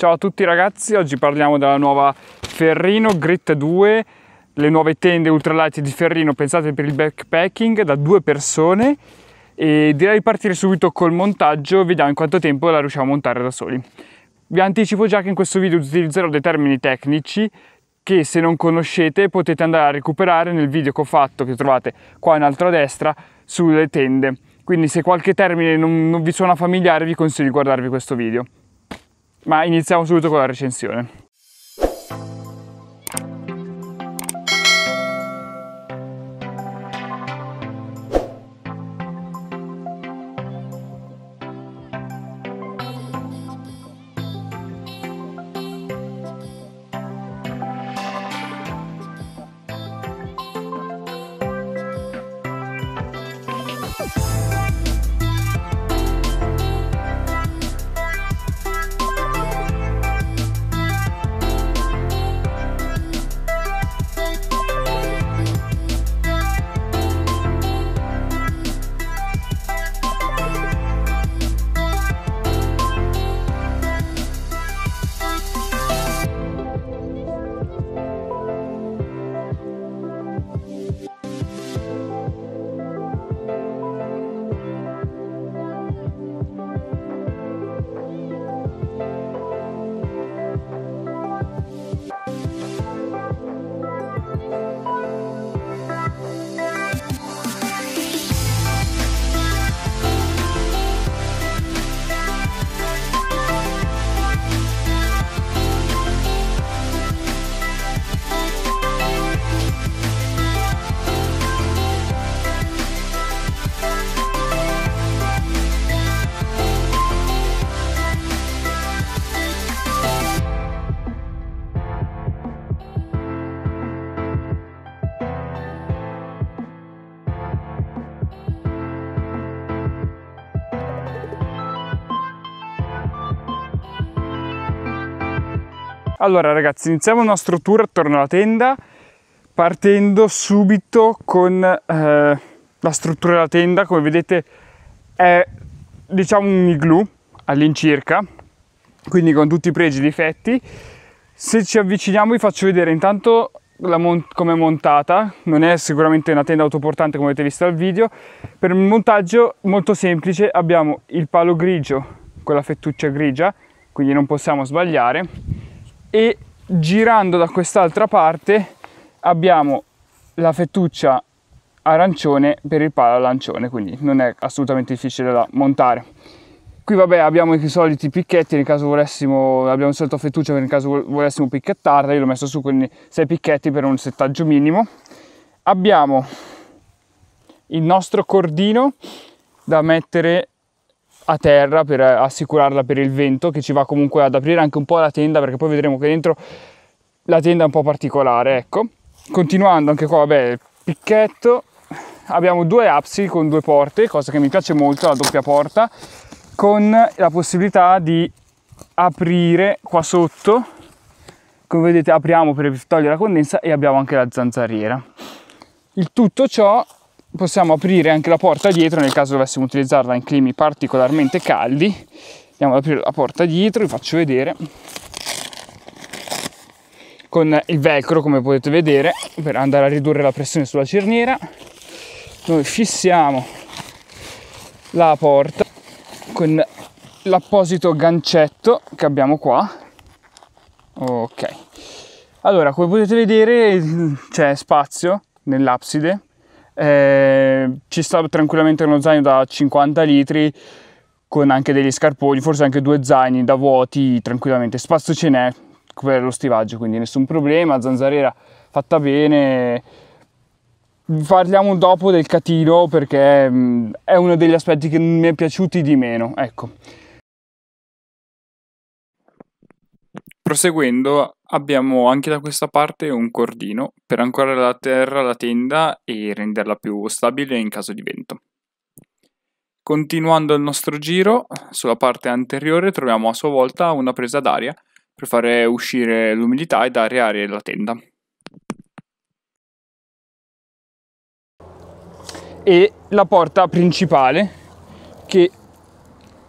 Ciao a tutti ragazzi, oggi parliamo della nuova Ferrino Grit 2, le nuove tende ultralight di Ferrino pensate per il backpacking da due persone e direi di partire subito col montaggio, vediamo in quanto tempo la riusciamo a montare da soli. Vi anticipo già che in questo video utilizzerò dei termini tecnici che se non conoscete potete andare a recuperare nel video che ho fatto, che trovate qua in alto a destra, sulle tende. Quindi se qualche termine non, non vi suona familiare vi consiglio di guardarvi questo video ma iniziamo subito con la recensione. Allora ragazzi, iniziamo il nostro tour attorno alla tenda partendo subito con eh, la struttura della tenda, come vedete è diciamo un igloo all'incirca, quindi con tutti i pregi e i difetti. Se ci avviciniamo vi faccio vedere intanto come è montata, non è sicuramente una tenda autoportante come avete visto al video. Per il montaggio molto semplice abbiamo il palo grigio con la fettuccia grigia, quindi non possiamo sbagliare e girando da quest'altra parte abbiamo la fettuccia arancione per il palo all'ancione, quindi non è assolutamente difficile da montare. Qui vabbè abbiamo i soliti picchetti nel caso volessimo, abbiamo scelto fettuccia per nel caso volessimo picchettarla, io l'ho messo su con 6 picchetti per un settaggio minimo. Abbiamo il nostro cordino da mettere a terra per eh, assicurarla per il vento che ci va comunque ad aprire anche un po' la tenda perché poi vedremo che dentro la tenda è un po' particolare ecco continuando anche qua vabbè picchetto abbiamo due absi con due porte cosa che mi piace molto la doppia porta con la possibilità di aprire qua sotto come vedete apriamo per togliere la condensa e abbiamo anche la zanzariera il tutto ciò possiamo aprire anche la porta dietro nel caso dovessimo utilizzarla in climi particolarmente caldi andiamo ad aprire la porta dietro vi faccio vedere con il velcro come potete vedere per andare a ridurre la pressione sulla cerniera noi fissiamo la porta con l'apposito gancetto che abbiamo qua ok allora come potete vedere c'è spazio nell'abside eh, ci sta tranquillamente uno zaino da 50 litri con anche degli scarponi, forse anche due zaini da vuoti tranquillamente, spazio ce n'è per lo stivaggio, quindi nessun problema, zanzariera fatta bene. Parliamo dopo del catino perché mm, è uno degli aspetti che mi è piaciuti di meno, ecco. Proseguendo Abbiamo anche da questa parte un cordino per ancorare a terra la tenda e renderla più stabile in caso di vento. Continuando il nostro giro, sulla parte anteriore troviamo a sua volta una presa d'aria per fare uscire l'umidità e dare aria alla tenda. E la porta principale che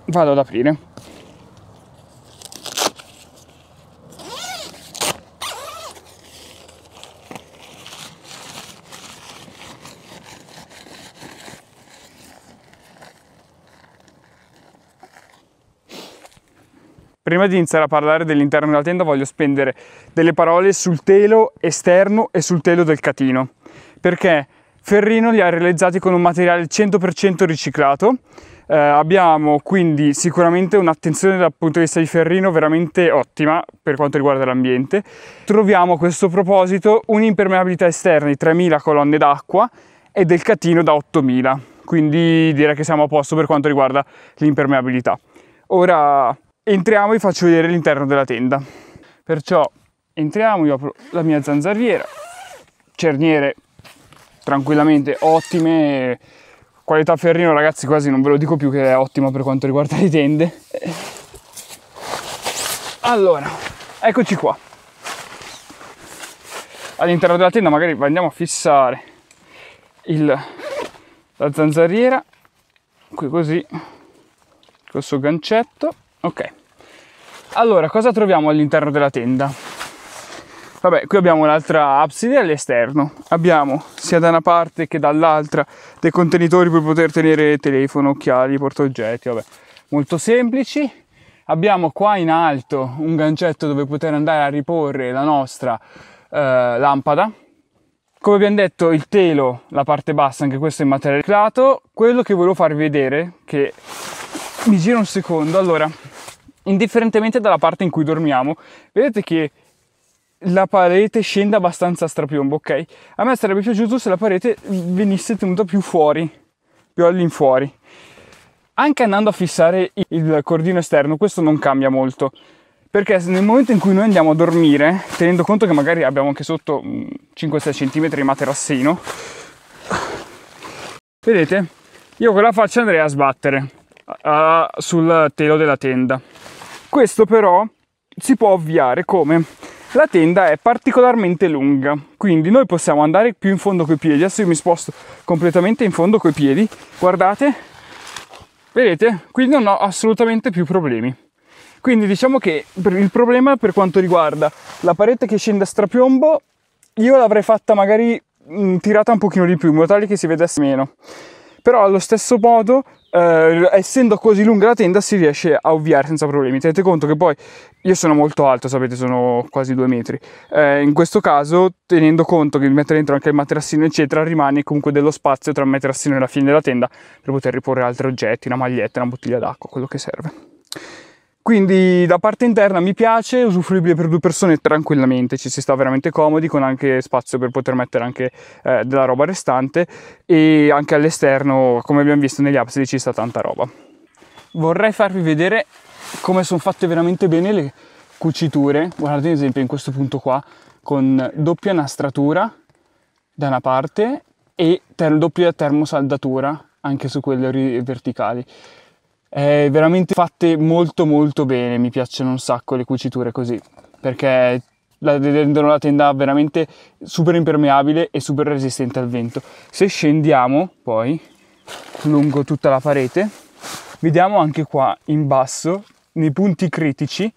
vado ad aprire. Prima di iniziare a parlare dell'interno della tenda voglio spendere delle parole sul telo esterno e sul telo del catino, perché Ferrino li ha realizzati con un materiale 100% riciclato, eh, abbiamo quindi sicuramente un'attenzione dal punto di vista di Ferrino veramente ottima per quanto riguarda l'ambiente. Troviamo a questo proposito un'impermeabilità esterna di 3000 colonne d'acqua e del catino da 8000, quindi direi che siamo a posto per quanto riguarda l'impermeabilità. Ora entriamo e vi faccio vedere l'interno della tenda perciò entriamo io apro la mia zanzariera cerniere tranquillamente ottime qualità ferrino ragazzi quasi non ve lo dico più che è ottima per quanto riguarda le tende allora eccoci qua all'interno della tenda magari andiamo a fissare il, la zanzariera qui così questo gancetto ok allora, cosa troviamo all'interno della tenda? Vabbè, qui abbiamo un'altra abside all'esterno. Abbiamo sia da una parte che dall'altra dei contenitori per poter tenere telefono, occhiali, portoggetti, vabbè. Molto semplici. Abbiamo qua in alto un gancetto dove poter andare a riporre la nostra eh, lampada. Come abbiamo detto, il telo, la parte bassa, anche questo è in materiale reclato. Quello che volevo farvi vedere, che mi gira un secondo, allora indifferentemente dalla parte in cui dormiamo, vedete che la parete scende abbastanza a strapiombo, ok? A me sarebbe piaciuto se la parete venisse tenuta più fuori, più all'infuori. Anche andando a fissare il cordino esterno, questo non cambia molto, perché nel momento in cui noi andiamo a dormire, tenendo conto che magari abbiamo anche sotto 5-6 mm, cm di materassino, vedete, io con la faccia andrei a sbattere a, sul telo della tenda. Questo però si può ovviare come? La tenda è particolarmente lunga, quindi noi possiamo andare più in fondo coi piedi. Adesso io mi sposto completamente in fondo coi piedi. Guardate, vedete? Quindi non ho assolutamente più problemi. Quindi diciamo che il problema per quanto riguarda la parete che scende a strapiombo, io l'avrei fatta magari tirata un pochino di più, in modo tale che si vedesse meno però allo stesso modo eh, essendo così lunga la tenda si riesce a ovviare senza problemi tenete conto che poi io sono molto alto sapete sono quasi due metri eh, in questo caso tenendo conto che mettere dentro anche il materassino eccetera rimane comunque dello spazio tra il materassino e la fine della tenda per poter riporre altri oggetti una maglietta una bottiglia d'acqua quello che serve quindi da parte interna mi piace, usufruibile per due persone tranquillamente, ci si sta veramente comodi con anche spazio per poter mettere anche eh, della roba restante e anche all'esterno, come abbiamo visto negli absidi, ci sta tanta roba. Vorrei farvi vedere come sono fatte veramente bene le cuciture, guardate ad esempio in questo punto qua, con doppia nastratura da una parte e ter- doppia termosaldatura anche su quelle verticali eh, veramente fatte molto molto bene, mi piacciono un sacco le cuciture così, perché la, rendono la tenda veramente super impermeabile e super resistente al vento. Se scendiamo poi lungo tutta la parete, vediamo anche qua in basso, nei punti critici,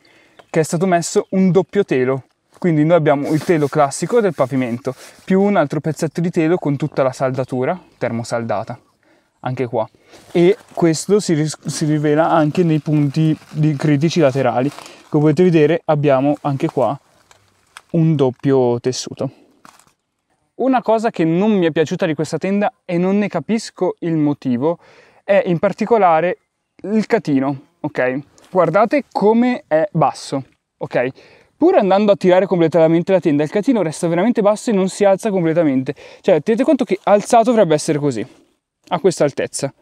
che è stato messo un doppio telo. Quindi noi abbiamo il telo classico del pavimento, più un altro pezzetto di telo con tutta la saldatura termosaldata anche qua e questo si, ris- si rivela anche nei punti critici laterali come potete vedere abbiamo anche qua un doppio tessuto una cosa che non mi è piaciuta di questa tenda e non ne capisco il motivo è in particolare il catino ok guardate come è basso ok pur andando a tirare completamente la tenda, il catino resta veramente basso e non si alza completamente. Cioè, tenete conto che alzato dovrebbe essere così a questa altezza.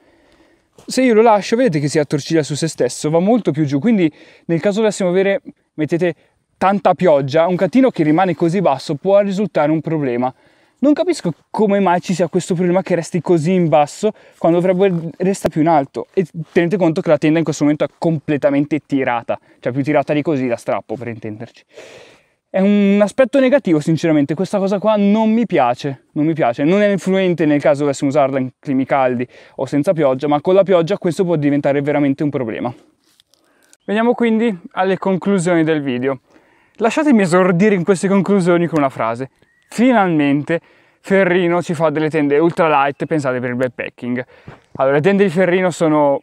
Se io lo lascio, vedete che si attorciglia su se stesso, va molto più giù, quindi nel caso dovessimo avere, mettete tanta pioggia, un catino che rimane così basso può risultare un problema. Non capisco come mai ci sia questo problema che resti così in basso quando dovrebbe restare più in alto. E tenete conto che la tenda in questo momento è completamente tirata, cioè più tirata di così da strappo per intenderci. È un aspetto negativo, sinceramente, questa cosa qua non mi piace, non mi piace. Non è influente nel caso dovessimo usarla in climi caldi o senza pioggia, ma con la pioggia questo può diventare veramente un problema. Veniamo quindi alle conclusioni del video. Lasciatemi esordire in queste conclusioni con una frase. Finalmente Ferrino ci fa delle tende ultralight pensate per il backpacking. Allora, le tende di Ferrino sono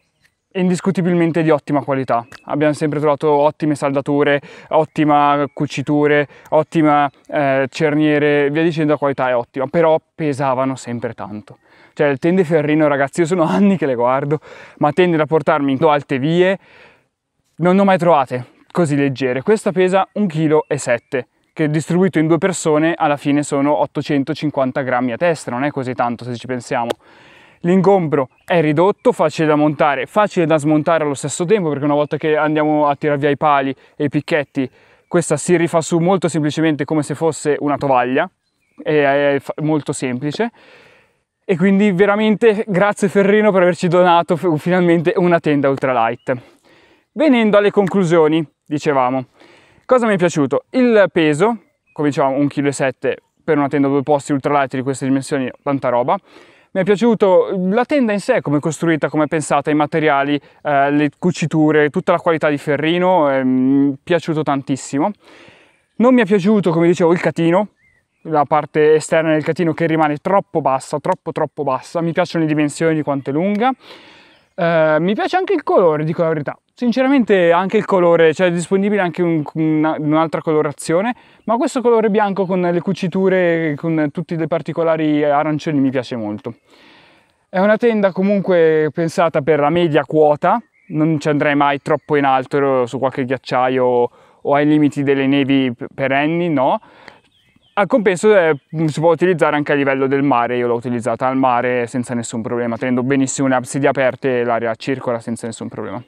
indiscutibilmente di ottima qualità. Abbiamo sempre trovato ottime saldature, ottime cuciture, ottime eh, cerniere, via dicendo la qualità è ottima, però pesavano sempre tanto. Cioè il tende ferrino ragazzi, io sono anni che le guardo, ma tende da portarmi in alte vie, non ne ho mai trovate così leggere. Questa pesa 1,7 kg che distribuito in due persone alla fine sono 850 grammi a testa, non è così tanto se ci pensiamo. L'ingombro è ridotto, facile da montare, facile da smontare allo stesso tempo perché una volta che andiamo a tirar via i pali e i picchetti questa si rifà su molto semplicemente come se fosse una tovaglia, è molto semplice e quindi veramente grazie Ferrino per averci donato finalmente una tenda ultralight. Venendo alle conclusioni, dicevamo, cosa mi è piaciuto? Il peso, come dicevamo 1,7 kg per una tenda a due posti ultralight di queste dimensioni, tanta roba, mi è piaciuto la tenda in sé, come costruita, come pensata, i materiali, eh, le cuciture, tutta la qualità di ferrino, mi è mm, piaciuto tantissimo. Non mi è piaciuto, come dicevo, il catino, la parte esterna del catino che rimane troppo bassa, troppo troppo bassa, mi piacciono le dimensioni di quanto è lunga. Eh, mi piace anche il colore, dico la verità. Sinceramente anche il colore, cioè è disponibile anche un, una, un'altra colorazione, ma questo colore bianco con le cuciture, con tutti i particolari arancioni mi piace molto. È una tenda comunque pensata per la media quota, non ci andrei mai troppo in alto su qualche ghiacciaio o ai limiti delle nevi perenni, no? Al compenso eh, si può utilizzare anche a livello del mare, io l'ho utilizzata al mare senza nessun problema, tenendo benissimo le absidi aperte e l'aria circola senza nessun problema.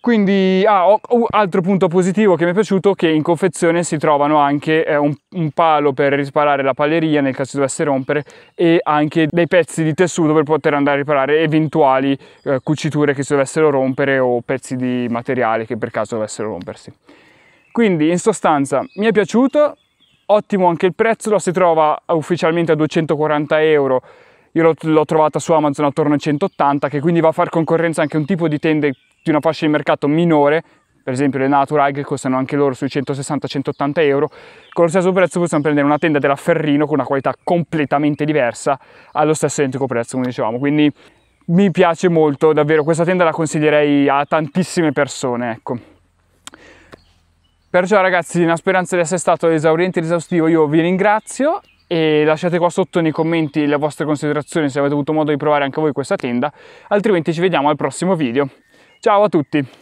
Quindi, ah, ho, ho, altro punto positivo che mi è piaciuto, che in confezione si trovano anche eh, un, un, palo per riparare la palleria nel caso si dovesse rompere e anche dei pezzi di tessuto per poter andare a riparare eventuali eh, cuciture che si dovessero rompere o pezzi di materiale che per caso dovessero rompersi. Quindi, in sostanza, mi è piaciuto, ottimo anche il prezzo, la si trova ufficialmente a 240 euro, io l'ho, trovata su Amazon attorno ai 180, che quindi va a far concorrenza anche un tipo di tende di una fascia di mercato minore, per esempio le Natural che costano anche loro sui 160-180 euro, con lo stesso prezzo possiamo prendere una tenda della Ferrino con una qualità completamente diversa allo stesso identico prezzo, come dicevamo, quindi mi piace molto, davvero questa tenda la consiglierei a tantissime persone, ecco. Perciò ragazzi, la speranza di essere stato esauriente ed esaustivo, io vi ringrazio e lasciate qua sotto nei commenti le vostre considerazioni se avete avuto modo di provare anche voi questa tenda, altrimenti ci vediamo al prossimo video. Ciao a tutti!